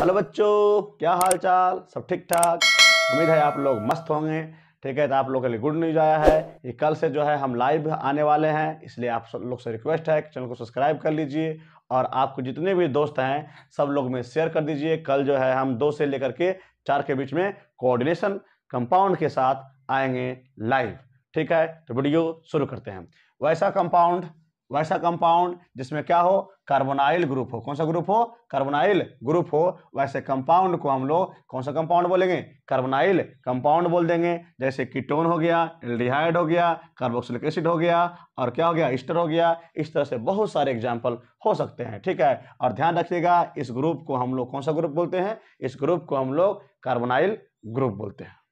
hello बच्चों क्या हाल चाल सब ठीक ठाक उम्मीद है आप लोग मस्त होंगे ठीक है तो आप लोगों के लिए गुड न्यूज आया है ये कल से जो है हम लाइव आने वाले हैं इसलिए आप लोग से रिक्वेस्ट है कि चैनल को सब्सक्राइब कर लीजिए और आपको जितने भी दोस्त हैं सब लोग में शेयर कर दीजिए कल जो है हम दो से लेकर के चार के बीच में कोऑर्डिनेशन कंपाउंड के साथ आएंगे लाइव ठीक है तो वीडियो शुरू करते हैं वैसा कंपाउंड वैसा कंपाउंड जिसमें क्या हो कार्बोनाइल ग्रुप हो कौन सा ग्रुप हो कार्बोनाइल ग्रुप हो वैसे कंपाउंड को हम लोग कौन सा कंपाउंड बोलेंगे कार्बोनाइल कंपाउंड बोल देंगे जैसे कीटोन हो गया एल्डिहाइड हो गया कार्बोक्सिलिक एसिड हो गया और क्या हो गया ईस्टर हो गया इस तरह से बहुत सारे एग्जाम्पल हो सकते हैं ठीक है और ध्यान रखिएगा इस ग्रुप को हम लोग कौन सा ग्रुप बोलते हैं इस ग्रुप को हम लोग कार्बोनाइल ग्रुप बोलते हैं